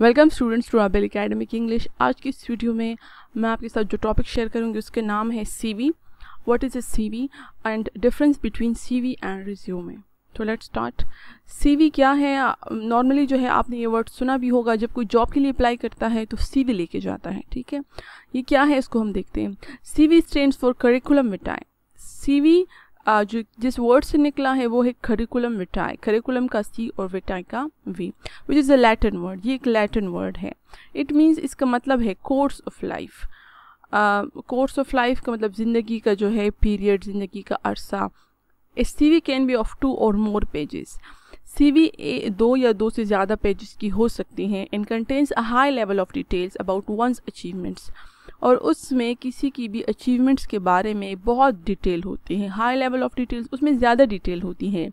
Welcome students to Abel academic English आज की इस वीडियो में मैं आपके साथ जो टॉपिक शेयर करूंगी उसके नाम है C V what is a C V and difference between C V and resume तो लेट स्टार्ट सी वी क्या है नॉर्मली जो है आपने ये वर्ड सुना भी होगा जब कोई जॉब के लिए अप्लाई करता है तो सी वी लेके जाता है ठीक है ये क्या है इसको हम देखते हैं C V stand for curriculum vitae C V जो जिस वर्ड से निकला है वो है करिकुलम विटाई करिकुलम का सी और विटाई का V which is a Latin word ये एक लैटिन वर्ड है इट मीन्स इसका मतलब है course of life course of life का मतलब ज़िंदगी का जो है पीरियड ज़िंदगी का अरसा a C V can be of two or more pages C we दो या दो से ज़्यादा पेजेस की हो सकती हैं इन contains a high level of details about one's achievements और उसमें किसी की भी अचीवमेंट्स के बारे में बहुत डिटेल होती हैं हाई लेवल ऑफ डिटेल्स उसमें ज़्यादा डिटेल होती हैं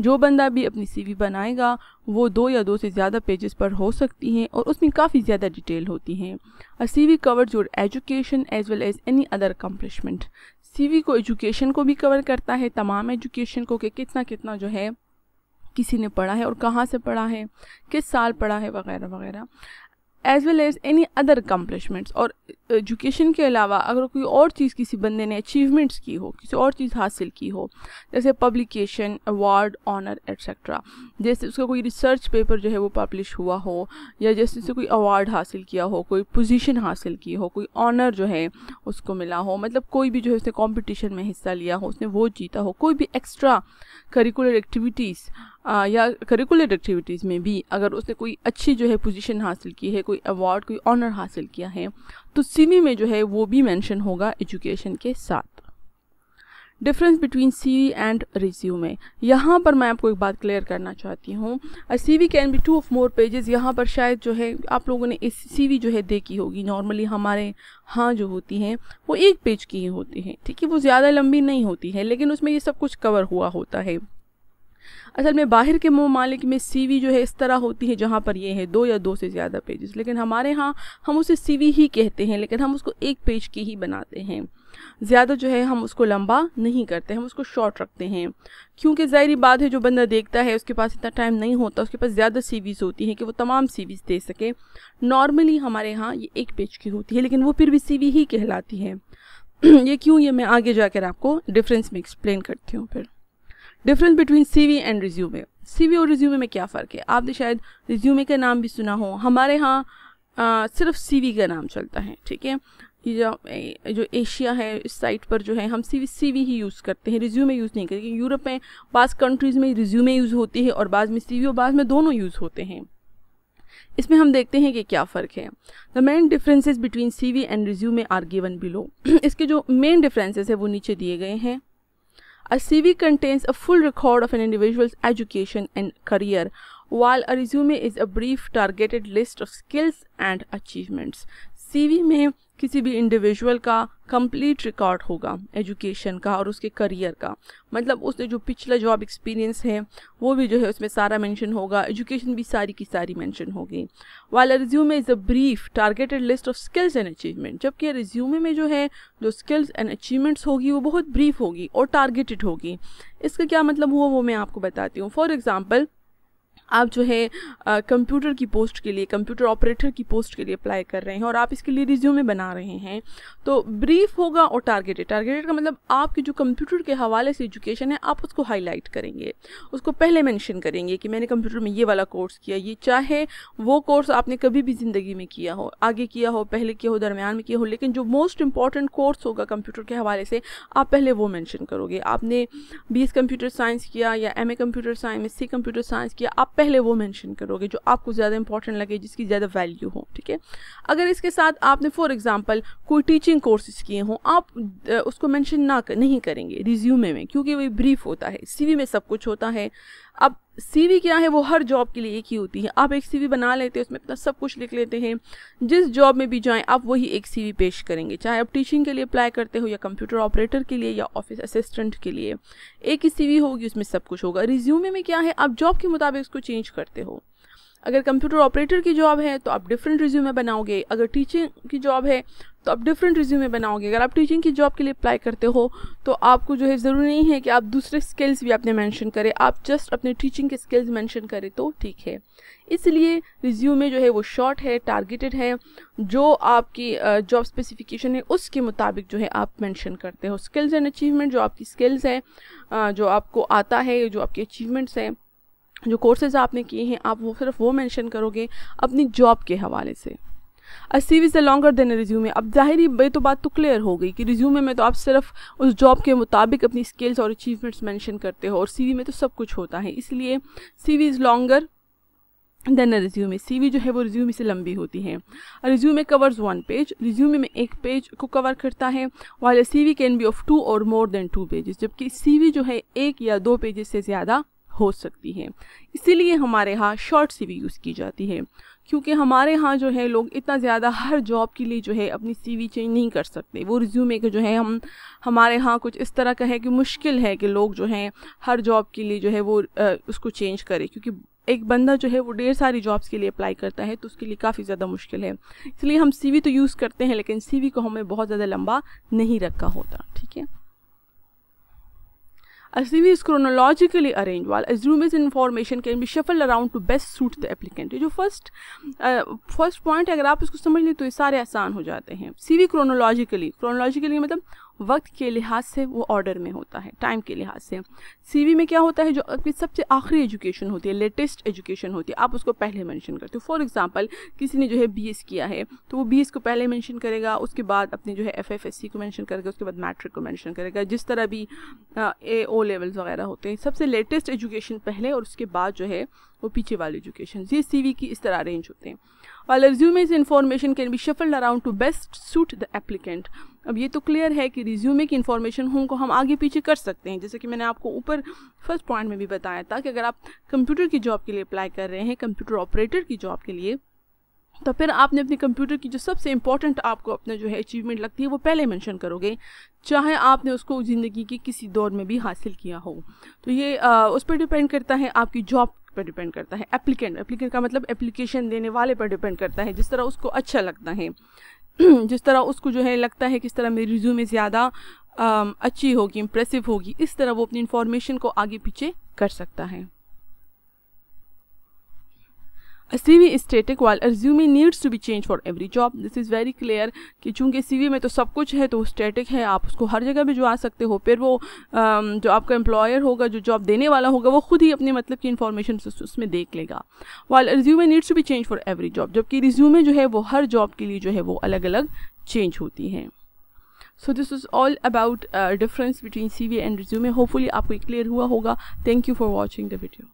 जो बंदा भी अपनी सीवी बनाएगा वो दो या दो से ज़्यादा पेजेस पर हो सकती हैं और उसमें काफ़ी ज़्यादा डिटेल होती हैं और C V cover your education as well as any other accomplishment C V को एजुकेशन को भी कवर करता है तमाम एजुकेशन को कि कितना कितना जो है किसी ने पढ़ा है और कहाँ से पढ़ा है किस साल पढ़ा है वगैरह वगैरह as well as any other accomplishments और एजुकेशन uh, के अलावा अगर कोई और चीज़ किसी बंदे ने अचीवमेंट्स की हो किसी और चीज़ हासिल की हो जैसे पब्लिकेशन अवार्ड ऑनर एट्सट्रा जैसे उसका कोई रिसर्च पेपर जो है वो पब्लिश हुआ हो या जैसे उसे कोई अवार्ड हासिल किया हो कोई पोजिशन हासिल की हो कोई ऑनर जो है उसको मिला हो मतलब कोई भी जो है उसने कॉम्पिटिशन में हिस्सा लिया हो उसने वो जीता हो कोई भी एक्स्ट्रा करिकुलर एक्टिविटीज़ आ, या करिकुलर एक्टिविटीज़ में भी अगर उसने कोई अच्छी जो है पोजीशन हासिल की है कोई अवार्ड कोई ऑनर हासिल किया है तो सीवी में जो है वो भी मेंशन होगा एजुकेशन के साथ difference between C and resume यहाँ पर मैं आपको एक बात क्लियर करना चाहती हूँ C V can be two of more pages यहाँ पर शायद जो है आप लोगों ने सी वी जो है देखी होगी नॉर्मली हमारे हाँ जो होती हैं वो एक पेज की ही होती हैं ठीक है वो ज़्यादा लंबी नहीं होती है लेकिन उसमें ये सब कुछ कवर हुआ होता है असल में बाहर के ममालिक में सीवी जो है इस तरह होती है जहाँ पर ये है दो या दो से ज़्यादा पेजेस लेकिन हमारे यहाँ हम उसे सीवी ही कहते हैं लेकिन हम उसको एक पेज की ही बनाते हैं ज़्यादा जो है हम उसको लंबा नहीं करते हम उसको शॉर्ट रखते हैं क्योंकि ज़ाहरी बात है जो बंदा देखता है उसके पास इतना टाइम नहीं होता उसके पास ज़्यादा सीवीज़ होती हैं कि वो तमाम सीवीज़ दे सके नॉर्मली हमारे यहाँ ये एक पेज की होती है लेकिन वो फिर भी सीवी ही कहलाती है ये क्यों ये मैं आगे जाकर आपको डिफरेंस में एक्सप्लेन करती हूँ फिर difference between C V and resume C V और रिज्यूमे में क्या फ़र्क है आपने शायद रिज्यूमे का नाम भी सुना हो हमारे यहाँ सिर्फ सी वी का नाम चलता है ठीक है ये जो एशिया है इस साइट पर जो है हम सी वी सी वी ही यूज़ करते हैं रिज्यूमे यूज़ नहीं करते यूरोप में बास कंट्रीज़ में रिज्यूमे यूज़ होती है और बाद में सी वी और बाद में दोनों यूज़ होते हैं इसमें हम देखते हैं कि क्या फ़र्क है the main differences between C V and resume are given below इसके जो मेन डिफरेंसेज है वो नीचे दिए गए हैं A CV contains a full record of an individual's education and career, while a resume is a brief targeted list of skills and achievements. CV may किसी भी इंडिविजुअल का कंप्लीट रिकॉर्ड होगा एजुकेशन का और उसके करियर का मतलब उसने जो पिछला जॉब एक्सपीरियंस है वो भी जो है उसमें सारा मेंशन होगा एजुकेशन भी सारी की सारी मेंशन होगी वाला resume is a brief targeted list of skills and achievement जबकि रिज्यूमे में जो है जो स्किल्स एंड अचीवमेंट्स होगी वो बहुत ब्रीफ होगी और टारगेटेड होगी इसका क्या मतलब हुआ वो मैं आपको बताती हूँ फॉर एग्ज़ाम्पल आप जो है कंप्यूटर की पोस्ट के लिए कंप्यूटर ऑपरेटर की पोस्ट के लिए अप्लाई कर रहे हैं और आप इसके लिए रिज्यूमे बना रहे हैं तो ब्रीफ होगा और टारगेटेड टारगेटेड का मतलब आपके जो कंप्यूटर के हवाले से एजुकेशन है आप उसको हाईलाइट करेंगे उसको पहले मैंशन करेंगे कि मैंने कंप्यूटर में ये वाला कोर्स किया ये चाहे वो कोर्स आपने कभी भी ज़िंदगी में किया हो आगे किया हो पहले किया हो दरमियान में किया हो लेकिन जो मोस्ट इंपॉर्टेंट कोर्स होगा कंप्यूटर के हवाले से आप पहले वो मैंशन करोगे आपने बी कंप्यूटर साइंस किया या M computer science C computer science किया आप पहले वो मेंशन करोगे जो आपको ज़्यादा इंपॉर्टेंट लगे जिसकी ज़्यादा वैल्यू हो ठीक है अगर इसके साथ आपने फॉर एग्जांपल कोई टीचिंग कोर्सेज किए हों आप उसको मेंशन ना कर, नहीं करेंगे रिज्यूमे में क्योंकि वही ब्रीफ होता है सीवी में सब कुछ होता है अब सीवी क्या है वो हर जॉब के लिए एक ही होती है आप एक सीवी बना लेते हैं उसमें अपना सब कुछ लिख लेते हैं जिस जॉब में भी जाएं आप वही एक सीवी पेश करेंगे चाहे आप टीचिंग के लिए अप्लाई करते हो या कंप्यूटर ऑपरेटर के लिए या ऑफिस असिस्टेंट के लिए एक ही सीवी होगी उसमें सब कुछ होगा रिज्यूमे में क्या है आप जॉब के मुताबिक उसको चेंज करते हो अगर कंप्यूटर ऑपरेटर की जॉब है तो आप डिफरेंट रिज्यूमे बनाओगे अगर टीचिंग की जॉब है तो आप डिफरेंट रिज्यूमे बनाओगे अगर आप टीचिंग की जॉब के लिए अप्लाई करते हो तो आपको जो है ज़रूरी नहीं है कि आप दूसरे स्किल्स भी आपने मेंशन करें आप जस्ट अपने टीचिंग के स्किल्स मेंशन करें तो ठीक है इसलिए रिज्यूमे जो है वो शॉर्ट है टारगेटेड है जो आपकी जॉब स्पेसिफिकेशन है उसके मुताबिक जो है आप मैंशन करते हो स्किल्स एंड अचीवमेंट जो आपकी स्किल्स हैं जो आपको आता है जो आपकी अचीवमेंट्स हैं जो कोर्सेज़ आपने किए हैं आप वो सिर्फ वो मेंशन करोगे अपनी जॉब के हवाले से अ सी वी से लॉन्गर देन रिज्यूमे अब जाहिर ही तो बात तो क्लियर हो गई कि रिज्यूमे में तो आप सिर्फ उस जॉब के मुताबिक अपनी स्किल्स और अचीवमेंट्स मेंशन करते हो और सी वी में तो सब कुछ होता है इसलिए C V is longer than resume V जो है वो रिज्यूमे से लंबी होती है resume covers one page resume में एक पेज को कवर करता है वाले C V can be of two or more then two pages जबकि सी वी जो है एक या दो पेजेस से ज़्यादा हो सकती है इसीलिए हमारे यहाँ शॉर्ट सी वी यूज़ की जाती है क्योंकि हमारे यहाँ जो है लोग इतना ज़्यादा हर जॉब के लिए जो है अपनी सीवी चेंज नहीं कर सकते वो रिज्यूमे का जो है हम हमारे यहाँ कुछ इस तरह का है कि मुश्किल है कि लोग जो हैं हर जॉब के लिए जो है वो आ, उसको चेंज करें क्योंकि एक बंदा जो है वो ढेर सारी जॉब्स के लिए अप्लाई करता है तो उसके लिए काफ़ी ज़्यादा मुश्किल है इसलिए हम सीवी तो यूज़ करते हैं लेकिन सीवी को हमें बहुत ज़्यादा लंबा नहीं रखा होता ठीक है A CV is chronologically arranged while a resume's information can be shuffled around to best suit the applicant. ये जो first फर्स्ट uh, पॉइंट अगर आप इसको समझ लें तो ये सारे आसान हो जाते हैं सीवी क्रोनोलॉजिकली क्रोनोलॉजिकली मतलब वक्त के लिहाज से वो ऑर्डर में होता है टाइम के लिहाज से सीवी में क्या होता है जो आपकी सबसे आखिरी एजुकेशन होती है लेटेस्ट एजुकेशन होती है आप उसको पहले मेंशन करते हो फॉर एग्जांपल किसी ने जो है बीएस किया है तो वो बीएस को पहले मेंशन करेगा उसके बाद अपने जो है एफएफएससी को मेंशन करेगा उसके बाद मैट्रिक को मैंशन करेगा जिस तरह भी ए ओ लेवल्स वगैरह होते हैं सबसे लेटेस्ट एजुकेशन पहले और उसके बाद जो है वो पीछे वाले एजुकेशन ये सी की इस तरह अरेंज होते हैं While a resume's information can be shuffled around to best suit the applicant. अब ये तो क्लियर है कि रिज्यूमे की इन्फॉर्मेशन हो को हम आगे पीछे कर सकते हैं जैसे कि मैंने आपको ऊपर फर्स्ट पॉइंट में भी बताया था कि अगर आप कंप्यूटर की जॉब के लिए अप्लाई कर रहे हैं कंप्यूटर ऑपरेटर की जॉब के लिए तो फिर आपने अपने कंप्यूटर की जो सबसे इंपॉर्टेंट आपको अपना जो है अचीवमेंट लगती है वो पहले मेंशन करोगे चाहे आपने उसको ज़िंदगी के किसी दौर में भी हासिल किया हो तो ये आ, उस पर डिपेंड करता है आपकी जॉब पर डिपेंड करता है एप्लीकेंट एप्लीकेंट का मतलब एप्लीकेशन देने वाले पर डिपेंड करता है जिस तरह उसको अच्छा लगता है जिस तरह उसको जो है लगता है किस तरह मेरी रिज्यूमे ज़्यादा अच्छी होगी इम्प्रेसिव होगी इस तरह वो अपनी इन्फॉर्मेशन को आगे पीछे कर सकता है A CV is static while a resume needs to be changed for every job. This is very clear कि चूंकि CV में तो सब कुछ है तो वो स्टेटिक है आप उसको हर जगह भिजवा सकते हो फिर वो जो आपका एम्प्लॉयर होगा जो जॉब देने वाला होगा वो खुद ही अपने मतलब की इन्फॉर्मेशन उसमें देख लेगा वाल resume needs to be change for every job जबकि रिज्यूमे जो है वो हर जॉब के लिए जो है वो अलग अलग चेंज होती हैं so this is all about difference between C V and resume hopefully आपको क्लियर हुआ होगा thank you for watching the video